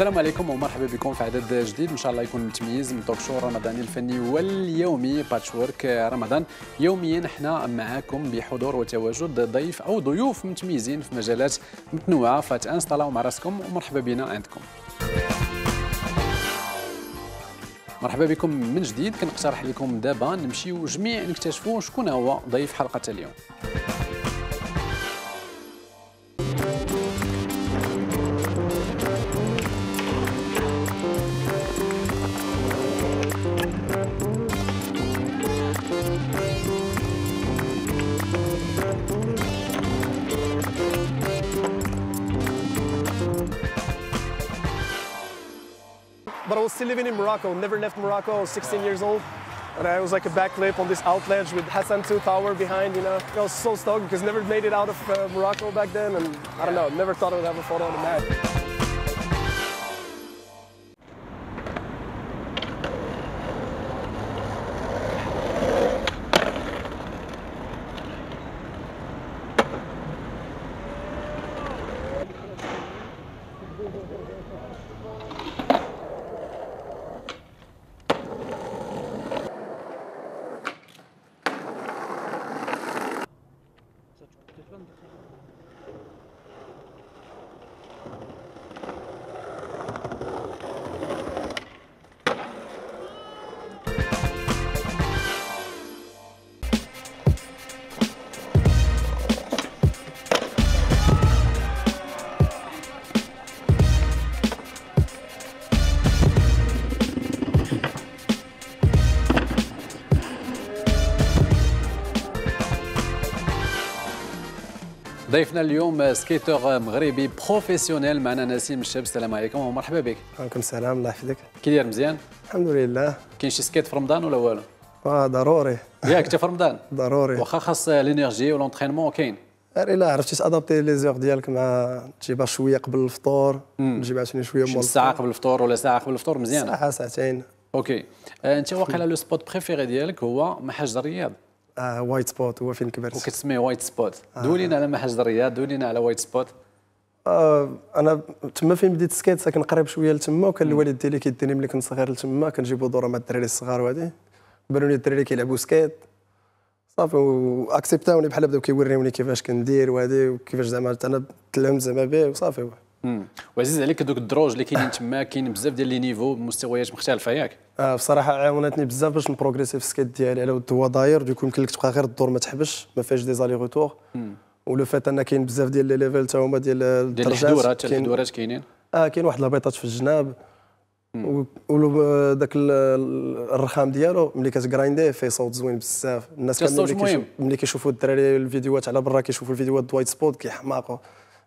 السلام عليكم ومرحبا بكم في عدد جديد ان شاء الله يكون متميز من توك شو رمضاني الفني واليومي باتش وورك رمضان يوميا احنا معاكم بحضور وتواجد ضيف او ضيوف متميزين في مجالات متنوعه فتانستلاو مع راسكم ومرحبا بنا عندكم مرحبا بكم من جديد كنقترح لكم دابا نمشيو جميع نكتشفوا شكون هو ضيف حلقه اليوم but I was still living in Morocco, never left Morocco, I was 16 years old. And I was like a backflip on this outledge with Hassan 2 tower behind, you know. I was so stoked because never made it out of uh, Morocco back then, and I don't know, never thought I would have a photo on the map. ضيفنا اليوم سكيتور مغربي بروفيسيونيل معنا نسيم الشاب السلام عليكم ومرحبا بك وعليكم السلام الله يحفظك كي داير مزيان الحمد لله كاين شي سكيت في رمضان ولا والو اه ضروري ياك انت في رمضان ضروري واخا خاص لينيرجي ولونترينمون كاين الا عرفتي تادابتي لي زور ديالك مع تجيبها شويه قبل الفطور تجيب عاوتاني شويه مول ساعه قبل الفطور ولا ساعه قبل الفطور مزيان ساعه ساعتين اوكي أه، انت واقيلا لو سبوت بريفيري ديالك هو محاج الرياض آه وايت سبوت هو فين كبرت وكتسميه وايت سبوت آه. دولينا على محاج الرياض دولينا على وايت سبوت آه انا تما فين بديت سكيت ساكن قريب شويه لتما وكان الوالد ديالي كيديني ملي كنت صغير لتما كنجيبو دوره مع الدراري الصغار وهادي بانوني الدراري كيلعبوا سكيت صافي واكسبتاوني بحال بداو كيوريوني كيفاش كندير وهادي وكيفاش زعما انا تلمت زعما به وصافي وعزيز عليك هذوك الدروج اللي كاينين تما كاين بزاف ديال لي نيفو مستويات مختلفه ياك آه بصراحه عاونتني بزاف باش نبروغريسي في السكيت ديالي على ود هو داير دوك يمكن لك تبقى غير الدور ما تحبش ما فيهاش دي زالي روتور ولو فات ان كاين بزاف ديال لي ليفل تا هما ديال الدرجات ديال الحدورات كاينين اه كاين واحد الهبيطات في الجناب ولو داك الرخام ديالو ملي كتكراينديه فيه صوت زوين بزاف الناس كاملين ملي كيشوفوا الدراري الفيديوهات على برا كيشوفوا الفيديوهات دوايت سبوت كيحماقوا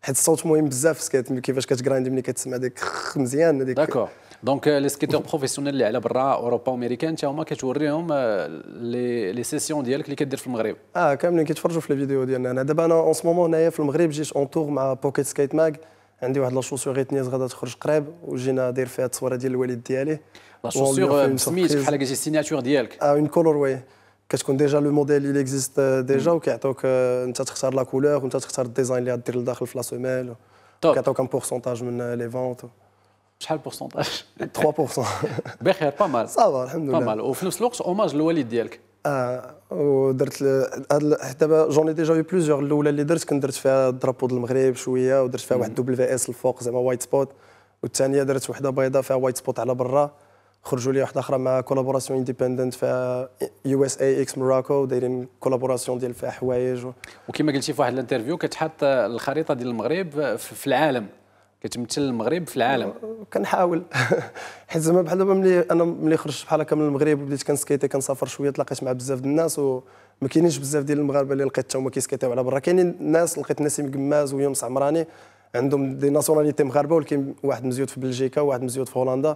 حيت الصوت مهم بزاف كيفاش كتكراندي ملي كتسمع داك مزيان هذيك داكور دونك لي سكيتور بروفيسيونيل اللي على برا اوروبا وامريكان حتى هما كتوريهم لي لي سيسيون ديالك اللي كدير في المغرب اه كاملين كيتفرجوا في لي فيديو ديالنا انا دابا انا اون مومون هنايا في المغرب جيت اون تور مع بوكيت سكيت ماغ عندي واحد لا شوسور غيتنيز غادا تخرج قريب وجينا داير فيها التصويره ديال الوالد ديالي لا شوسور سميت بحال كتجي السيناتور ديالك اه اون كولور واي كتكون ديجا لو موديل اللي اكزيست ديجا وكيعطيوك انت آه، تختار لا كولور وانت تختار الديزاين اللي غادير لداخل في لا سوميل كيعطوك ان بورسونتاج من لي آه، فونت شحال بورسونتاج 3% بخير با مال صافا الحمد لله با مال وفي نفس الوقت اوماج للوالد ديالك اه ودرت حتى دابا جوني ديجا يو بليزيور الاولى اللي درت كنت درت فيها الدرابو ديال المغرب شويه ودرت فيها واحد دوبل في اس الفوق زعما وايت سبوت والثانيه درت وحده بيضاء فيها وايت سبوت على برا خرجوا لي واحده اخرى مع كولابوراسيون انديبندنت في يو اس اي اكس موراكو دايرين كولابوراسيون ديال فيها حوايج و... وكما قلتي في واحد الانترفيو كتحط الخريطه ديال المغرب في العالم كتمثل المغرب في العالم كنحاول حيت زعما بحال دابا ملي انا ملي خرجت بحال هكا من المغرب وبديت كنسكيتي كنسافر شويه تلاقيت مع بزاف ديال الناس وما كاينينش بزاف ديال المغاربه اللي لقيت حتى هما كيسكيتيو على برا كاينين ناس لقيت نسيم قماز ويونس عمراني عندهم دي ناسيوناليتي مغاربه ولكن واحد مزيود في بلجيكا وواحد مزيود في هولندا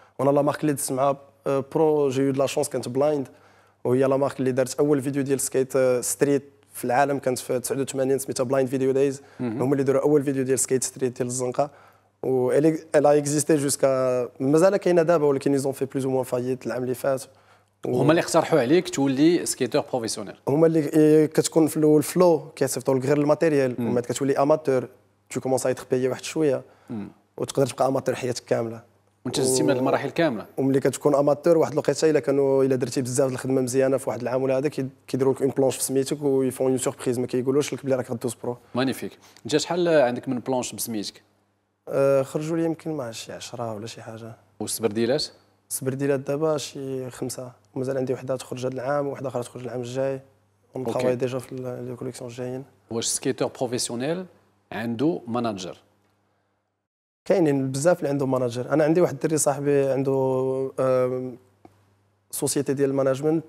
وانا لا مارك اللي تسمع مع آه، برو جي يو دو لا شونس كانت بلايند وهي لا مارك اللي دارت اول فيديو ديال سكيت آه، ستريت في العالم كانت في 89 سميتها بلايند فيديو دايز هما اللي داروا اول فيديو ديال سكيت ستريت ديال الزنقه و الا اكزيستي جوسكا مازال كاينه دابا ولكن ايزون في بلوز موان فايت العام اللي فات هما اللي اقترحوا عليك تولي سكيتور بروفيسيونيل هما اللي إيه، كتكون في الاول فلو كيصيفطوا لك غير الماتيريال ومن بعد كتولي اماتور تو كومونس ايتر بايي واحد شويه وتقدر تبقى اماتور حياتك كامله وانت من المراحل كامله وملي كتكون اماتور واحد الوقيته الا كانوا الا درتي بزاف الخدمه مزيانه في واحد العام ولا هذا كيديروا لك اون بلونش بسميتك ويفون اون سوربريز ما كيقولوش لك بلي راك غدوز برو مانيفيك جا شحال عندك من بلونش بسميتك أه، خرجوا لي يمكن ما شي 10 ولا شي حاجه والسبرديلات السبرديلات دابا شي خمسه ومازال عندي وحده تخرج هذا العام وحده اخرى تخرج العام الجاي اون ديجا في لي كوليكسيون الجايين واش سكيتور بروفيسيونيل عنده ماناجر كاينين بزاف اللي عندهم ماناجر انا عندي واحد الدري صاحبي عنده سوسيتي ديال الماناجمنت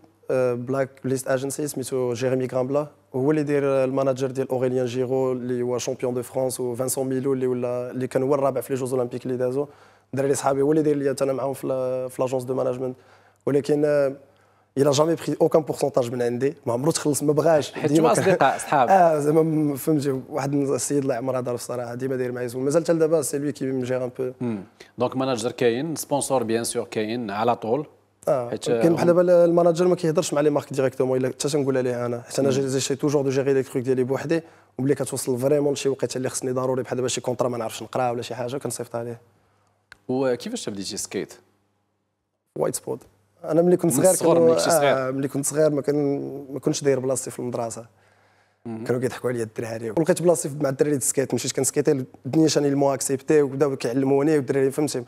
بلاك ليست اجنسي سميتو جيريمي غرامبلا هو اللي داير الماناجر ديال اوريليان جيرو اللي هو شامبيون دو فرانس وفانسون ميلو اللي ولا اللي كان هو الرابع في لي جوز اولمبيك اللي دازو دراري صحابي هو اللي داير ليا انا معاهم في لاجونس دو ماناجمنت ولكن الا جامي بري اوكان بورسونتاج من عندي ما عمرو تخلص ما بغاش حيت هما اصدقاء اصحاب اه زعما فهمتي واحد السيد الله يعمر دار الصراحه ديما داير معايا زوين مازال حتى دابا سي لوي كي مجير ان بو دونك ماناجر كاين سبونسور بيان سور كاين على طول اه كاين بحال دابا الماناجر ما كيهضرش مع لي مارك ديريكتومون الا حتى تنقولها ليه انا حيت انا جيشي توجور دو جيري لي كروك ديالي بوحدي وملي كتوصل فريمون شي وقيته اللي خصني ضروري بحال دابا شي كونترا ما نعرفش نقرا ولا شي حاجه كنصيفطها ليه وكيفاش بديتي سكيت وايت سبوت انا ملي كنت صغير كنت صغير آه ملي كنت صغير ما كان ما كنتش داير بلاصتي في المدرسه كانوا كيضحكوا عليا الدراري ولقيت بلاصتي مع الدراري السكيت مشيت كنسكيتي الدنيا شاني المو اكسبتي وبداو كيعلموني والدراري فهمتي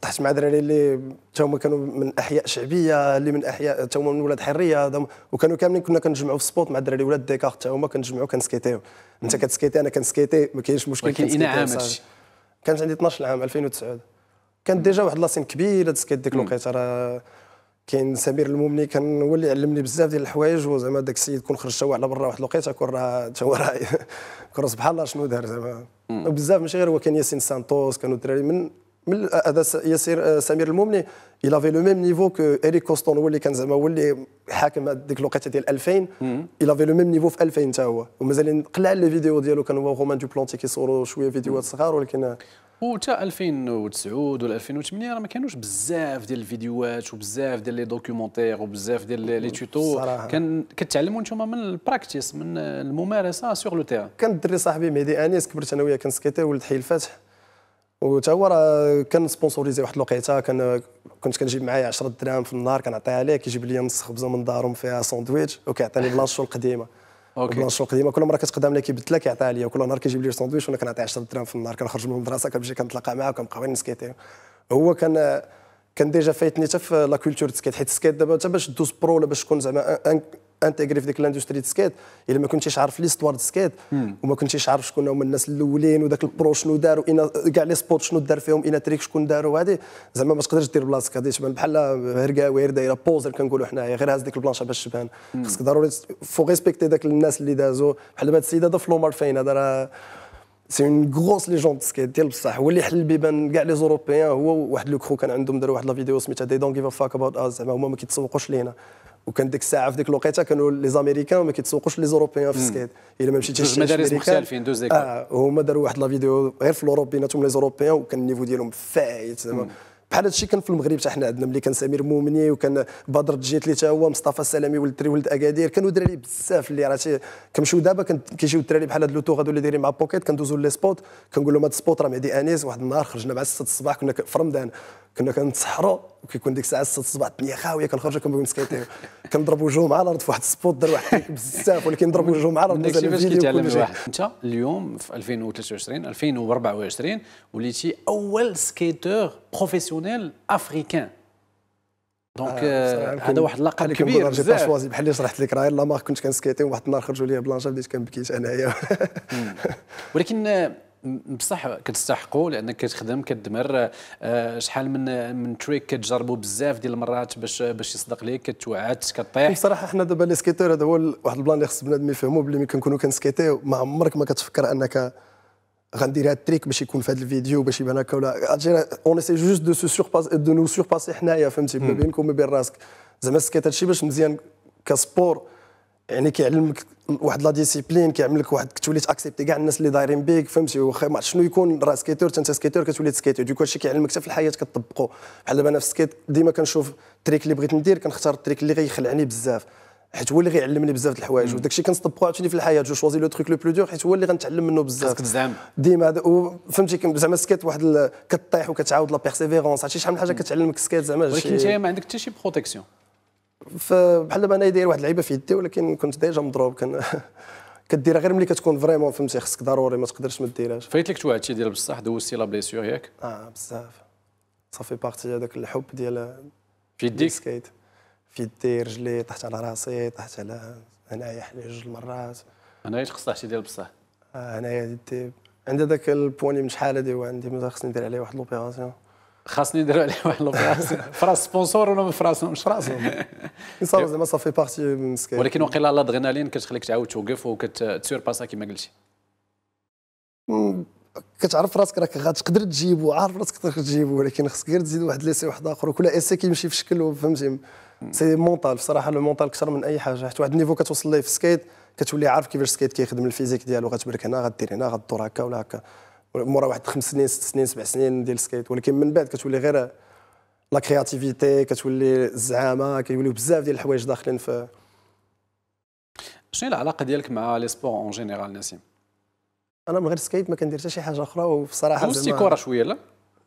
طحت مع دراري اللي حتى هما كانوا من احياء شعبيه اللي من احياء حتى هما من ولاد حريه دم. وكانوا كاملين كنا كنجمعوا في السبوط مع الدراري ولاد ديكار حتى هما كنجمعوا كنسكيتيو انت كتسكيتي انا كنسكيتي ما كاينش مشكل ولكن اين عام كانت عندي 12 عام 2009 كانت ديجا واحد لاسين كبيره تسكيت ديك الوقيته راه كاين سمير المومني كان هو اللي علمني بزاف ديال الحوايج وزعما داك السيد كون خرج هو على برا واحد الوقيته كون راه تا هو راه كون سبحان الله شنو دار زعما وبزاف ماشي غير هو كان ياسين سانتوس كانوا الدراري من من هذا ياسير آه، سمير المومني الى في لو ميم نيفو كو اريك كوستون هو اللي كان زعما هو اللي حاكم ديك الوقيته ديال 2000 الى في لو ميم نيفو في 2000 حتى هو ومازال قلع لي فيديو ديالو كان هو رومان بلونتي كيصوروا شويه فيديوهات صغار ولكن وتا 2009 ولا 2008 راه ما كانوش بزاف ديال الفيديوهات وبزاف ديال لي دوكيومونتير وبزاف ديال لي تيتو كان كتعلموا نتوما من البراكتيس من الممارسه سور لو تيران كان الدري صاحبي مهدي انيس كبرت انا وياه كنسكيتي ولد حي الفتح وتا هو راه كان سبونسوريزي واحد الوقيته كان كنت كنجيب معايا 10 دراهم في النهار كنعطيها ليه كيجيب لي نص خبزه من دارهم فيها ساندويتش وكيعطيني بلانشو القديمه اوكي بلونشو قديمه كل مره كتقدم لي كيبدل لك يعطيها لي وكل نهار كيجيب لي ساندويتش وانا كنعطيه 10 درهم في النهار كنخرج من المدرسه كنمشي كنتلاقى معاه كنبقاو غير نسكيتي هو كان كان ديجا فايتني حتى في لا كولتور تسكيت حيت السكيت دابا حتى باش دوز برو ولا باش تكون زعما انتيغري في ديك الاندستري سكيت الا ما كنتيش عارف ليستوار سكيت وما كنتيش عارف شكون هما الناس الاولين وداك البرو شنو داروا كاع لي سبوت شنو دار فيهم ان تريك شكون داروا هادي زعما ما تقدرش دير بلاصتك هادي تبان بحال وير دايره بوزر كنقولوا حنايا غير هاز ديك البلانشه باش تبان خصك ضروري فو ريسبكتي داك الناس اللي دازوا بحال دابا هاد السيد هذا فلومار فين هذا راه سي اون غروس ليجوند سكيت ديال بصح هو اللي حل بيبان كاع لي زوروبيان هو واحد لو كرو كان عندهم داروا واحد لا فيديو سميتها دي دونك جيف فاك اباوت اس زعما هما ما كيتسوقوش لينا وكان ديك الساعه في ديك الوقيته كانوا لي زاميريكان ما كيتسوقوش لي زوروبيان في السكيت الا ما مشيتيش جوج مدارس مختلفين دوز ديك اه هما داروا واحد لا فيديو غير في الاوروب بيناتهم لي زوروبيان وكان النيفو ديالهم فايت زعما بحال هادشي كان في المغرب حتى حنا عندنا ملي كان سمير مومني وكان بدر جيت اللي حتى هو مصطفى السلامي ولد الدري ولد اكادير كانوا دراري بزاف اللي راه كنمشيو دابا كيجيو الدراري بحال هاد لوتو غادو اللي دايرين مع بوكيت كندوزو لي سبوت كنقول لهم هاد السبوت راه معدي انيس واحد النهار خرجنا مع 6 الصباح كنا في رمضان كنا كنتسحروا وكيكون ديك الساعه 6 الصباح الدنيا خاويه كنخرجوا كنبغيو نسكيتي كنضرب جو مع الارض في واحد السبوت دار واحد بزاف ولكن نضربوا جو مع الارض داكشي باش كيتعلم الواحد انت اليوم في 2023 2024 وليتي اول سكيتور بروفيسيونيل افريكان دونك آه، آه، هذا واحد اللقب كبير بزاف بحال اللي شرحت لك راه لا مارك كنت كنسكيتي وواحد النهار خرجوا لي بلانشا بديت كنبكيت انايا ولكن آه، بصح كتستحقوا لانك كتخدم كتدمر آه، شحال من من تريك كتجربوا بزاف ديال المرات باش باش يصدق ليك كتوعد كطيح بصراحه حنا دابا لي سكيتور هذا هو واحد البلان اللي خص بنادم يفهموا بلي ملي كنكونوا كنسكيتيو ما عمرك ما كتفكر انك غندير هاد التريك باش يكون في هاد الفيديو باش يبان هكا ولا اون سي جوست دو سو سورباس دو نو سورباسي حنايا فهمتي ما بينك وما بين راسك زعما السكيت هادشي باش مزيان كسبور يعني كيعلمك واحد لا ديسيبلين كيعمل لك واحد كتولي تاكسبتي كاع الناس اللي دايرين بيك فهمتي واخا ما شنو يكون راه سكيتور انت سكيتور كتولي سكيتور دوك هادشي كيعلمك حتى في الحياه كتطبقو بحال دابا انا في السكيت ديما كنشوف التريك اللي بغيت ندير كنختار التريك اللي غيخلعني بزاف حيت هو اللي غيعلمني بزاف د الحوايج وداك الشيء كنطبقو عاوتاني في الحياه جو شوزي لو تريك لو بلو دور حيت هو اللي غنتعلم منه بزاف خاصك تزعم ديما فهمتي زعما السكيت واحد كطيح وكتعاود لا بيرسيفيرونس عرفتي شحال من حاجه كتعلمك السكيت زعما ولكن انت ما عندك حتى شي بروتيكسيون فبحال دابا انا داير واحد اللعيبه في يدي ولكن كنت ديجا مضروب كان كديرها غير ملي كتكون فريمون فهمتي خصك ضروري ما تقدرش ما ديرهاش فايت لك هادشي ديال بصح دوزتي لا بليسيور ياك اه بزاف صافي بارتي هذاك الحب ديال في يديك سكيت في يدي رجلي طحت على راسي طحت على هنايا حلي جوج المرات هنايا شي ديال بصح آه هنايا عندي داك البواني من شحال هادي وعندي مازال خصني ندير عليه واحد لوبيراسيون خاصني نديروا عليه واحد لوبراس فراس سبونسور ولا ما فراسهم مش راسهم يصاوب زعما صافي بارتي مسكين ولكن وقيلا الادرينالين كتخليك تعاود توقف وكتسير باسا كما قلتي كتعرف راسك راك غتقدر تجيبو عارف راسك تقدر تجيبو ولكن خصك غير تزيد واحد ليسي واحد اخر وكل اسي كيمشي في شكل فهمتي سي مونطال بصراحه لو مونطال اكثر من اي حاجه حيت واحد النيفو كتوصل ليه في السكيت كتولي عارف كيفاش السكيت كيخدم الفيزيك ديالو غتبرك هنا غدير هنا غدور هكا ولا هكا مورا واحد خمس سنين ست سنين سبع سنين ديال السكيت ولكن من بعد كتولي غير لا كرياتيفيتي كتولي الزعامه كيوليو بزاف ديال الحوايج داخلين في شنو العلاقه ديالك مع لي سبور اون جينيرال نسيم انا من غير السكيت ما كندير حتى شي حاجه اخرى وبصراحه دوزتي كره شويه لا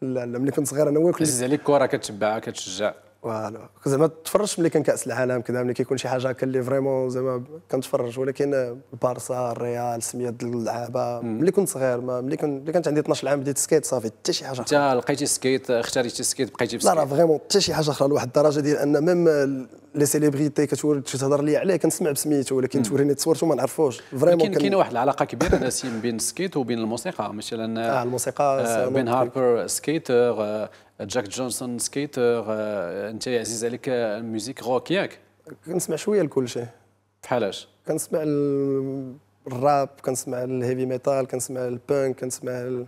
لا لا ملي كنت صغير انا هو كنت عزيز عليك كره كتشبعها كتشجع فوالا زعما تفرجت ملي كان كاس العالم كذا ملي كيكون شي حاجه هكا اللي فريمون زعما كنتفرج ولكن البارسا الريال سميه اللعابه ملي كنت صغير ما ملي كنت ملي كانت عندي 12 عام بديت سكيت صافي حتى شي حاجه اخرى انت لقيتي سكيت اختاريتي سكيت بقيتي بسكيت لا راه فريمون حتى شي حاجه اخرى لواحد الدرجه ديال ان ميم لي سيليبريتي كتوري تهضر لي عليه كنسمع بسميتو ولكن توريني تصورتو ما نعرفوش فريمون كاين كاين واحد العلاقه كبيره نسيم بين السكيت وبين الموسيقى مثلا آه الموسيقى آه بين هاربر سكيتر آه، جاك جونسون سكيتر انت عزيز عليك الميوزيك روك ياك كنسمع شويه لكل شيء بحالاش كنسمع الراب كنسمع الهيفي ميتال كنسمع البانك كنسمع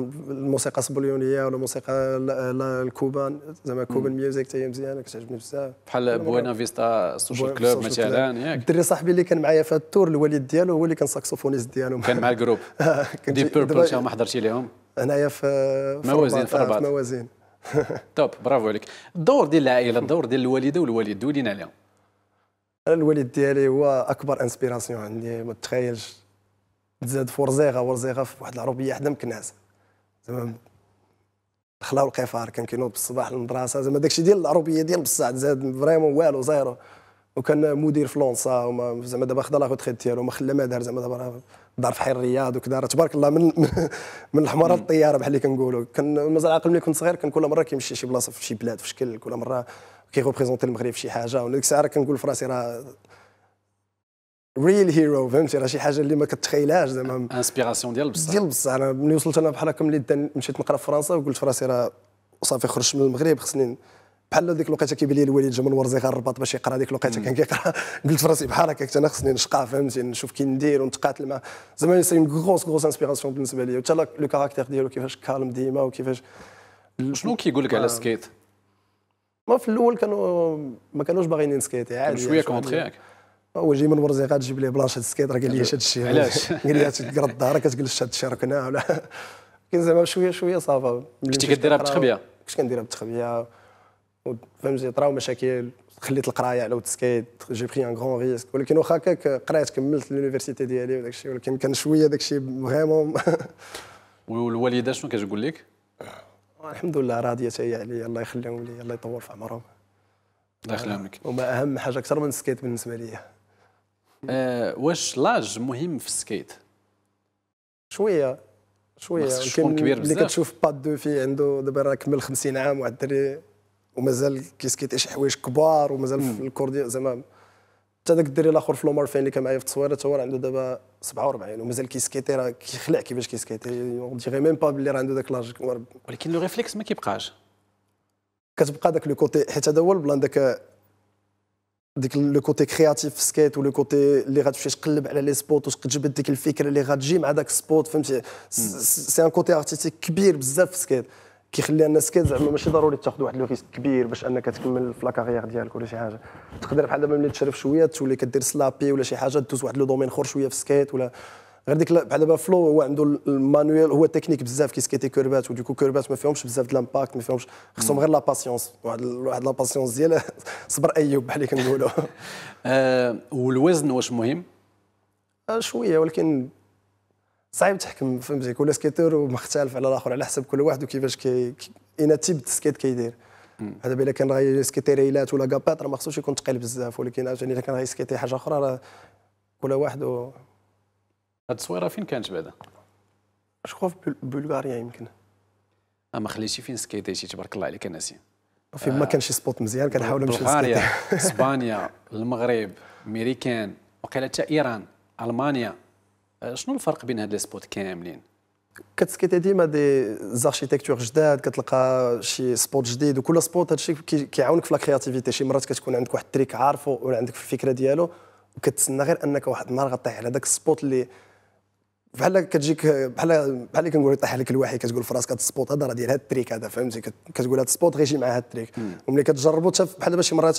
الموسيقى الصبليونيه ولا الموسيقى الكوبان زعما كوبان ميوزيك حتى هي مزيانه كتعجبني بزاف بحال بوينا فيستا سوشيال كلوب مثلا ياك الدري صاحبي اللي كان معايا في التور الوالد ديالو هو اللي كان ساكسوفونيست ديالو كان مع الجروب دي بيربل ما حضرتي لهم هنايا في موازين في الرباط آه، موازين توب برافو عليك الدور ديال العائله الدور ديال الوالده والوالد دوينا عليهم الوالد ديالي هو اكبر انسبيراسيون عندي ما تخيلش تزاد في ورزيغه ورزيغه في واحد العربيه حدا مكناس زعما الخلا والقفار كان كينوض بالصباح للمدرسه زعما داكشي ديال العربيه ديال بصح زاد فريمون والو زيرو وكان مدير فرنسا وما زعما دابا خدا لا روتريت ديالو ما خلى ما دار زعما دابا دار في حي الرياض وكذا راه تبارك الله من من الحماره للطياره بحال اللي كنقولوا كان مازال عاقل ملي كنت صغير كان كل مره كيمشي شي بلاصه في شي بلاد في شكل كل مره كيغوبريزونتي المغرب في شي حاجه وديك الساعه راه كنقول في راسي راه ريل هيرو فهمتي راه شي حاجه اللي ما كتخيلهاش زعما انسبيراسيون ديال بصح ديال بصح انا ملي وصلت انا بحال هكا ملي مشيت نقرا في فرنسا وقلت في راسي راه صافي خرجت من المغرب خصني بحال ديك الوقيته كيبان لي الوالد جا من ورزيق الرباط باش يقرا ديك الوقيته كان كيقرا قلت في راسي بحال هكاك انا خصني نشقى فهمتي نشوف كي ندير ونتقاتل مع زعما سي اون غروس غروس انسبيراسيون بالنسبه لي حتى لو كاركتير ديالو كيفاش كالم ديما وكيفاش شنو كيقول لك على آه. السكيت؟ ما في الاول كانوا ما كانوش باغيين نسكيت عادي شويه كونتخيك ياك هو جاي من ورزيقه تجيب ليه بلانشيت سكيت راه قال لي هاد الشيء علاش قال لي تقرا الظهر كتجلس هاد الشيء ركناه ولا كاين زعما شويه شويه صافا كنتي كديرها بالتخبيه كنت كنديرها بالتخبيه فهمت زي طراو مشاكل خليت القرايه على وتسكيت جي بخي ان غون ريسك ولكن واخا هكاك قريت كملت لونيفرسيتي ديالي وداك الشيء ولكن كان شويه داك الشيء فريمون والوالده شنو كتقول لك؟ آه، الحمد لله راضيه هي عليا الله يخليهم لي الله يطول في عمرهم الله يخليهم لك وما اهم حاجه اكثر من السكيت بالنسبه لي أه واش لاج مهم في السكيت؟ شويه شويه يمكن كبير بزاف اللي كتشوف باد دو في عنده دابا راه كمل 50 عام واحد الدري ومازال كيسكيت شي حوايج كبار ومازال في الكورديون زعما حتى داك الدري الاخر في لومار فين اللي كان معايا في التصويره هو عنده دابا 47 ومازال كيسكيتي راه كيخلع كيفاش كيسكيتي اون ديغي ميم با بلي راه عنده داك لاج ولكن لو ريفليكس ما كيبقاش كتبقى داك لو كوتي حيت هذا هو البلان داك ديك لو كوتي كرياتيف في سكيت ولو كوتي اللي غتمشي تقلب على لي سبوت وتجبد ديك الفكره اللي غتجي مع داك السبوت فهمتي سي ان كوتي ارتيستيك كبير بزاف في سكيت كيخلي الناس كان زعما ماشي ضروري تاخذ واحد لو ريسك كبير باش انك تكمل في لاكارير ديالك ولا شي حاجه تقدر بحال دابا ملي تشرف شويه تولي كدير سلابي ولا شي حاجه دوز واحد لو دومين اخر شويه في سكيت ولا غير ديك بحال دابا فلو هو عنده المانويل هو تكنيك بزاف كيسكيتي كوربات وديكو كوربات ما فيهمش بزاف د لامباكت ما فيهمش خصهم غير لا باسيونس واحد واحد لا باسيونس ديال صبر ايوب بحال اللي كنقولوا آه، والوزن واش مهم آه، شويه ولكن صعيب تحكم فهمتي كل سكيتور ومختلف على الاخر على حسب كل واحد وكيفاش كي اين تيب سكيت كيدير هذا بلا كان غير سكيتي ريلات ولا كابات راه ما خصوش يكون ثقيل بزاف ولكن عاوتاني كان غير سكيتي حاجه اخرى راه كل واحد و... هاد التصويره فين كانت بعدا؟ جو في بلغاريا يمكن اه ما خليتي فين سكيتيتي تبارك الله عليك ناسي في ما آه، كان شي سبوت مزيان كنحاول نمشي بلغاريا اسبانيا المغرب ميريكان وقيلا حتى ايران المانيا أه، شنو الفرق بين هاد لي سبوت كاملين كتسكيتي ديما دي زاركتيكتور جداد كتلقى شي سبوت جديد وكل سبوت هادشي كيعاونك في لا كرياتيفيتي شي مرات كتكون عندك واحد التريك عارفه ولا عندك في الفكره ديالو وكتسنى غير انك واحد النهار غطيح على داك السبوت اللي بحال كتجيك بحال بحال كنقول طيح لك الوحي كتقول في راسك هذا السبوت هذا راه ديال هذا التريك هذا فهمتي كتقول هذا السبوت غيجي مع هذا التريك وملي كتجربو حتى بحال دابا شي مرات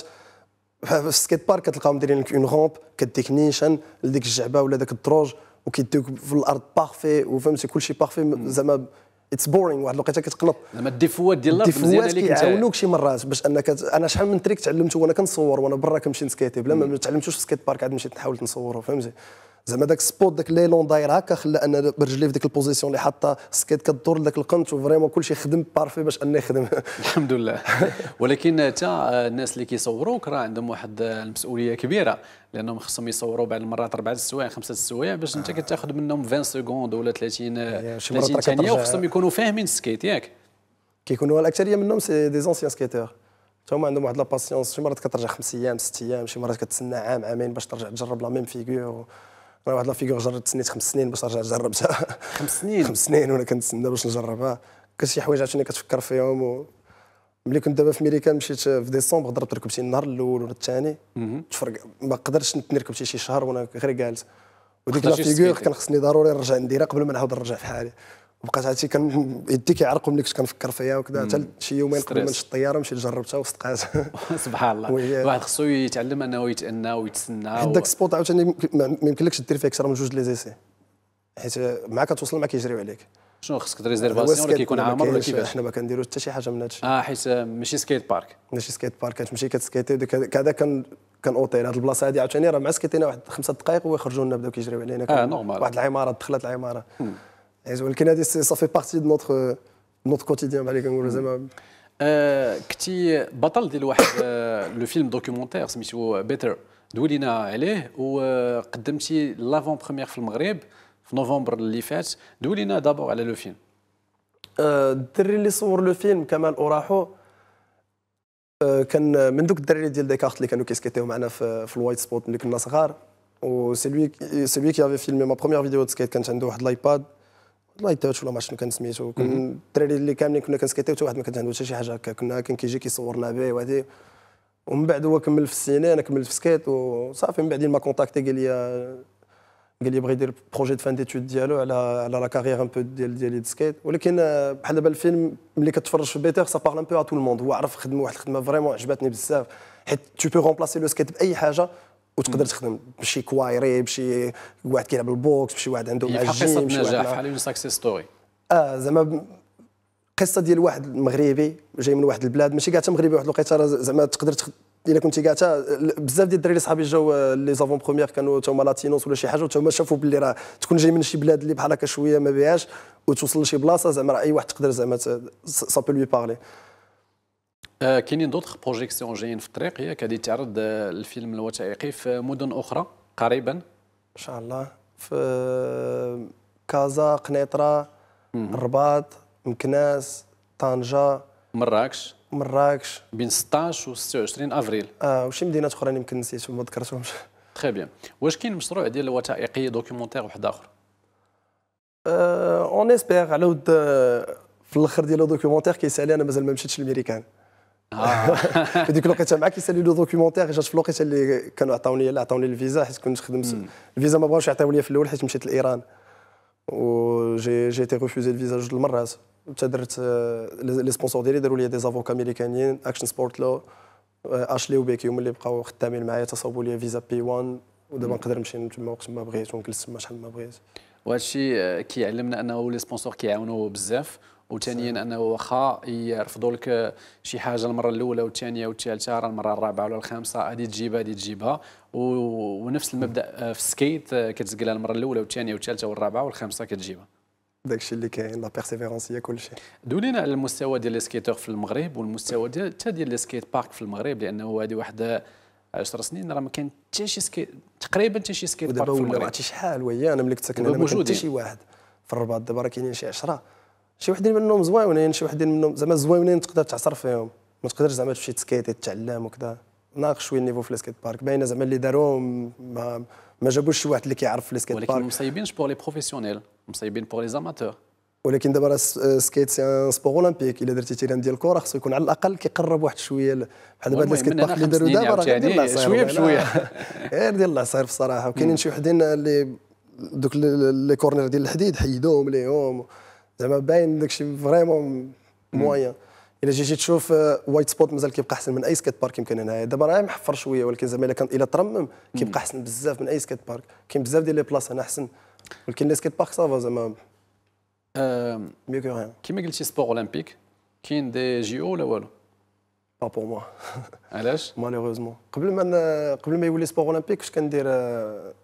في السكيت بارك كتلقاهم دايرين لك اون غومب كديك نيشان لديك الجعبه ولا داك الدروج وكيديوك في الارض بارفي وفهمتي كلشي بارفي زعما اتس بورينغ واحد الوقيته كتقلب زعما الديفوات ديال الارض مزيانه ليك كيعاونوك شي مرات باش انك انا شحال من تريك تعلمته وانا كنصور وانا برا كنمشي نسكيتي بلا ما تعلمتوش في سكيت بارك عاد مشيت نحاول نصور فهمتي زعما داك السبوت داك ليلون داير هكا خلى ان برجلي في ديك البوزيسيون اللي حاطه سكيت كدور لذاك القنت وفريمون كلشي خدم بارفي باش انه يخدم الحمد لله ولكن حتى الناس اللي كيصوروك راه عندهم واحد المسؤوليه كبيره لانهم خصهم يصوروا بعض المرات اربع السوايع خمسه السوايع باش انت آه. كتاخذ منهم 20 سكوند ولا 30 30 أيوة، ثانيه وخصهم يكونوا فاهمين السكيت ياك كيكونوا الاكثريه منهم سي دي زونسيان سكيتور هما عندهم واحد لاباسيونس شي مرات كترجع خمس ايام ست ايام شي مرات كتسنى عام عامين باش ترجع تجرب لا ميم فيغور راه واحد لافيغور جربت سنيت خمس سنين باش نرجع جربتها خمس سنين خمس سنين وانا كنتسنى باش نجربها كان شي حوايج عاوتاني كتفكر فيهم و... ملي كنت دابا في ميريكان مشيت في ديسمبر ضربت ركبتي النهار الاول ولا الثاني تفرق ما قدرتش نتني ركبتي شي شهر وانا غير جالس وديك لافيغور كان خصني ضروري نرجع نديرها قبل ما نعاود نرجع في حالي بقات عرفتي كان يدي كيعرق ملي كنت كنفكر فيها وكذا حتى شي يومين قبل ما نشد الطياره مشيت جربتها وصدقات سبحان الله الواحد خصو يتعلم انه يتأنى ويتسنى حيت داك السبوت عاوتاني ما يمكنلكش دير فيه اكثر من جوج لي زيسي حيت مع كتوصل ما كيجريو عليك شنو خصك ريزيرفاسيون ولا كيكون عامر ولا كيفاش حنا ما كنديرو حتى شي حاجه من الشيء اه حيت ماشي سكيت بارك ماشي سكيت بارك كتمشي كتسكيتي كذا كان كان اوتيل هاد البلاصه هادي عاوتاني راه مع سكيتينا واحد خمسه دقائق ويخرجوا لنا بداو كيجريو علينا آه نورمال واحد العماره دخلت العماره ولكن هذه صافي بارتي دو نوتر نوتر كوتيديان بحال اللي كنقولوا زعما كنتي بطل ديال واحد لو فيلم دوكيومونتير سميتو بيتر دولينا عليه وقدمتي لافون بروميير في المغرب في نوفمبر اللي فات دولينا دابور على لو فيلم الدري اللي صور لو فيلم كمال اوراحو كان من دوك الدراري ديال ديكارت اللي كانوا كيسكيتيو معنا في, في الوايت سبوت ملي كنا صغار و سي لوي سي لوي كي افي فيلمي ما بروميير فيديو سكيت كانت عنده واحد الايباد الله حتى ولا ما عرفت شنو كان سميتو كن الدراري اللي كاملين كنا كنسكيتيو حتى واحد ما كانت عنده حتى شي حاجه هكا كنا كان كيجي كيصورنا به وهذه ومن بعد هو كمل في السيني انا كملت في سكيت وصافي من بعدين ما كونتاكتي قال لي قال لي بغى يدير بروجي فان ديتود ديالو على على لا كارير ان بو ديال ديال السكيت ولكن بحال دابا الفيلم ملي كتفرج في بيتر سا بارل ان بو ا تو الموند هو عرف خدمه واحد الخدمه فريمون عجبتني بزاف حيت تو بو رومبلاسي لو سكيت باي حاجه وتقدر تخدم بشي كوايري بشي واحد كيلعب البوكس بشي واحد عنده مع قصه نجاح بحال اون ساكسيس ستوري اه زعما قصه ديال واحد مغربي جاي من واحد البلاد ماشي كاع مغربي واحد الوقيته زعما تقدر تخ... الا كنتي كاع بزاف ديال الدراري صحابي جاو آه، لي زافون بروميير كانوا تا هما لاتينوس ولا شي حاجه وتا هما شافوا باللي راه تكون جاي من شي بلاد اللي بحال هكا شويه ما بيهاش وتوصل لشي بلاصه زعما اي واحد تقدر زعما سا بو لوي بارلي آه، كاينين دوطخ بروجيكسيون جايين في الطريق ياك غادي تعرض آه، الفيلم الوثائقي في مدن اخرى قريبا ان شاء الله في آه، كازا قنيطره الرباط مكناس طنجه مراكش مراكش بين 16 و 26 افريل اه وشي مدينه اخرى يمكن نسيت ما ذكرتهمش تخي بيان واش كاين مشروع ديال الوثائقي دوكيومونتير واحد اخر اون اسبيغ على ود في الاخر ديال الدوكيومونتير كيسالي انا مازال ما مشيتش للميريكان هذيك الوقيته مع كيسالي لو دوكيومونتير جات في الوقيته اللي كانوا عطاوني لا عطاوني الفيزا حيت كنت نخدم الفيزا ما بغاوش يعطيو لي في الاول حيت مشيت لايران و جي جي تي ريفوزي الفيزا جوج المرات حتى درت لي سبونسور ديالي داروا لي دي زافوكا امريكانيين اكشن سبورت لو اشلي وبيكي هما اللي بقاو خدامين معايا تصاوبوا لي فيزا بي 1 ودابا نقدر نمشي تما وقت ما بغيت ونجلس تما شحال ما بغيت وهذا الشيء كيعلمنا انه لي سبونسور كيعاونوا بزاف وثانيا انه واخا يرفضوا لك شي حاجه المره الاولى والثانيه والثالثه راه المره الرابعه ولا الخامسه هذه تجيبها هذه تجيبها ونفس المبدا آه، في السكيت آه، كتسقلها المره الاولى والثانيه والثالثه والرابعه والخامسه كتجيبها داكشي اللي كاين لا بيرسيفيرونس هي شيء دولينا على المستوى ديال لي سكيتور في المغرب والمستوى ديال حتى ديال لي سكيت بارك في المغرب لانه هذه واحد 10 سنين راه ما كان حتى شي سكيت تقريبا حتى شي سكيت بارك في المغرب ودابا ولا شحال وهي انا ملي كنت ساكن هنا ما كان حتى شي واحد في الرباط دابا راه كاينين شي 10 شي وحدين منهم زوينين شي وحدين منهم زعما زوينين تقدر تعصر فيهم ما تقدرش زعما تمشي تسكيتي تتعلم وكذا ناقص شويه النيفو في السكيت بارك باينه زعما اللي داروهم ما, ما جابوش شي واحد اللي كيعرف في السكيت بارك ولكن مصايبينش بور لي بروفيسيونيل مصايبين بور لي زاماتور ولكن دابا راه السكيت سي ان سبور اولمبيك الا درتي تيران ديال الكره خصو يكون على الاقل كيقرب واحد شويه بحال دابا السكيت بارك اللي داروا دابا راه يعني ديال شويه بشويه غير ديال العصير بصراحه وكاينين شي وحدين اللي دوك لي كورنير ديال الحديد حيدوهم ليهم زعما باين داكشي فريمون موان الا جيتي تشوف وايت آه، سبوت مازال كيبقى احسن من اي سكيت بارك يمكن هنايا دابا راه محفر شويه ولكن زعما الا كان الا ترمم كيبقى احسن بزاف من اي سكيت بارك كاين بزاف ديال لي بلاص هنا احسن ولكن لي سكيت بارك سافا زعما ميو كو ريان كيما قلتي سبور اولمبيك كاين دي جي او ولا والو با بور موا علاش مالوريزمون قبل ما قبل ما يولي سبور اولمبيك واش كندير آه،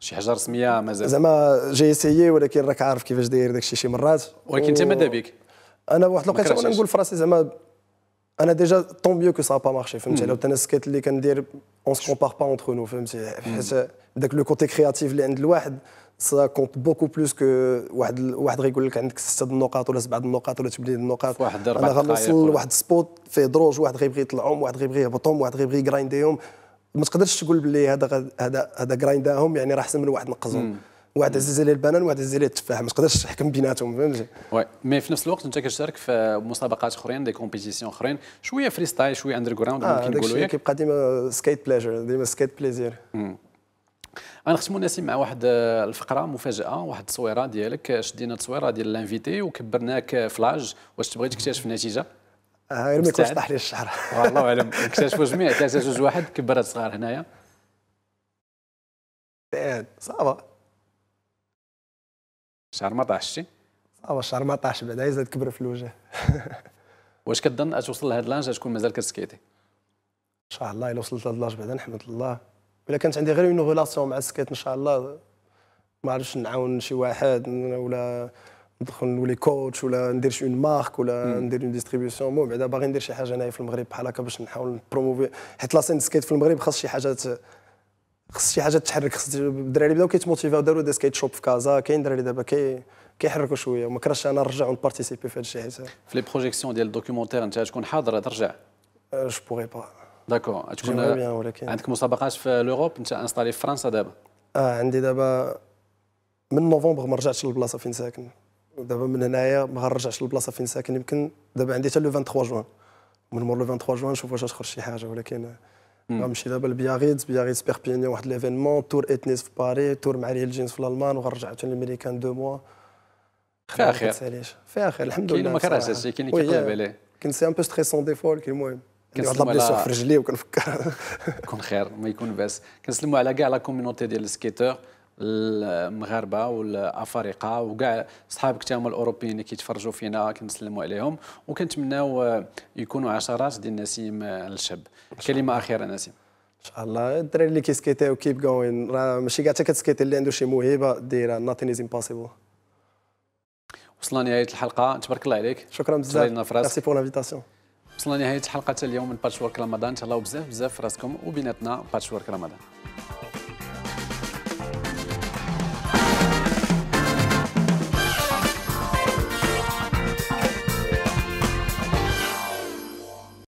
شي حاجه رسميه مازال زعما جاي سيي ولكن راك عارف كيفاش داير داك الشيء شي مرات ولكن انت و... ماذا بك انا واحد الوقيته وانا نقول في راسي زعما انا ديجا طون ميو كو سا با مارشي فهمتي لو تنا السكيت اللي كندير اون سكون بار با اونتر نو فهمتي حيت داك لو كوتي كرياتيف اللي عند الواحد سا كونت بوكو بلوس كو واحد واحد غيقول لك عندك سته النقاط ولا سبعه النقاط ولا تبني النقاط واحد انا غنوصل لواحد سبوت فيه دروج واحد غيبغي يطلعهم واحد غيبغي يهبطهم واحد غيبغي يكراينديهم وما تقدرش تقول باللي هذا هذا هذا كراينداهم يعني راه احسن من واحد نقزهم واحد عزيز عليه البنان وواحد عزيز عليه التفاح ما تقدرش تحكم بيناتهم فهمتي وي مي في نفس الوقت انت كتشارك في مسابقات اخرين دي كومبيتيسيون اخرين شويه فري ستايل شويه اندر جراوند آه ممكن نقولوا ياك كيبقى ديما سكيت بليجر ديما سكيت بليزير غنختموا نسيم مع واحد آه، الفقره مفاجاه واحد التصويره ديالك شدينا التصويره ديال لانفيتي وكبرناك آه، فلاج واش تبغي تكتشف النتيجه غير آه، ما يكونش طاح لي الشعر والله اعلم اكتشفوا جميع ثلاثة جوج واحد كبرات صغار هنايا إيه، صعبه الشعر ما طاحش شي صعبه الشعر ما طاحش بعدا يزاد كبر في الوجه واش كتظن غتوصل لهاد لانج غتكون مازال كتسكيتي ان شاء الله الا وصلت لهاد لانج بعدا نحمد الله الا كانت عندي غير اون غولاسيون مع السكيت ان شاء الله ما عرفتش نعاون شي واحد ولا ندخل نولي كوتش ولا ندير شي مارك ولا ندير اون ديستريبيسيون المهم بعدا باغي ندير شي حاجه هنايا في المغرب بحال هكا باش نحاول نبروموفي حيت لاسين سكيت في المغرب خاص شي حاجه خاص شي حاجه تحرك خاص الدراري بداو كيتموتيفاو داروا دي سكيت شوب في كازا كاين دراري دابا كي كيحركوا شويه وما كرهتش انا نرجع ونبارتيسيبي في هذا الشيء حيت في لي بروجيكسيون ديال الدوكيومونتير انت تكون حاضر ترجع جو بوغي با داكور تكون عندك مسابقات في لوروب انت انستالي في فرنسا دابا اه عندي دابا من نوفمبر ما رجعتش للبلاصه فين ساكن دابا من هنايا ما غنرجعش للبلاصه فين ساكن يمكن دابا عندي حتى لو 23 جوان من مور لو 23 جوان نشوف واش غتخرج شي حاجه ولكن غنمشي دابا لبياغيتس بياغيتس بيربينيان واحد ليفينمون تور اتنيس في باري تور مع ريال جينز في الالمان وغنرجع حتى للميريكان دو موا فيها خير فيها خير الحمد لله كاين ما كرهتش كاين اللي كيقلب عليه كنت سي ان بو ستريسون دي فول ولكن المهم كنت على البليسيغ في رجلي وكنفكر كون خير ما يكون باس كنسلموا على كاع لا كوميونيتي ديال السكيتور المغاربه والافارقه وكاع صحابك حتى هما الاوروبيين اللي كيتفرجوا فينا كنسلموا عليهم وكنتمناو يكونوا عشرات ديال نسيم الشاب كلمه اخيره نسيم ان شاء الله الدراري اللي كيسكيتيو كيب جوين راه ماشي كاع حتى كتسكيتي اللي عنده شي موهبه ديرها ناتين از امبوسيبل وصلنا نهايه الحلقه تبارك الله عليك شكرا بزاف ميرسي بور لافيتاسيون وصلنا نهايه الحلقه اليوم من باتشورك رمضان تهلاو بزاف بزاف في راسكم وبيناتنا باتشورك رمضان